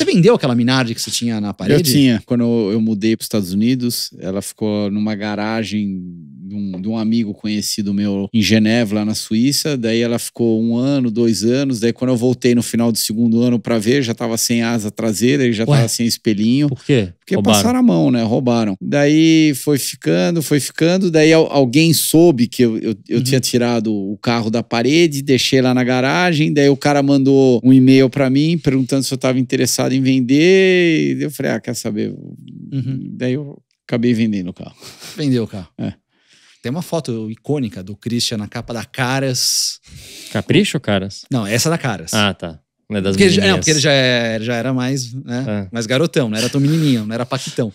Você vendeu aquela Minardi que você tinha na parede? Eu tinha. Quando eu, eu mudei para os Estados Unidos, ela ficou numa garagem de um, de um amigo conhecido meu em Geneve, lá na Suíça. Daí ela ficou um ano, dois anos. Daí quando eu voltei no final do segundo ano para ver, já tava sem asa traseira, ele já Ué? tava sem espelhinho. Por quê? Porque Roubaram. passaram a mão, né? Roubaram. Daí foi ficando, foi ficando. Daí alguém soube que eu, eu, eu uhum. tinha tirado o carro da parede, deixei lá na garagem. Daí o cara mandou um e-mail para mim perguntando se eu tava interessado em vender. E eu falei, ah, quer saber? Uhum. Daí eu acabei vendendo o carro. Vendeu o carro. É. Tem uma foto icônica do Christian na capa da Caras. Capricho ou Caras? Não, essa é da Caras. Ah, tá. Não é das porque é, não, porque ele já, é, era, já era mais, né, mais garotão, não era tão menininho, não era paquitão.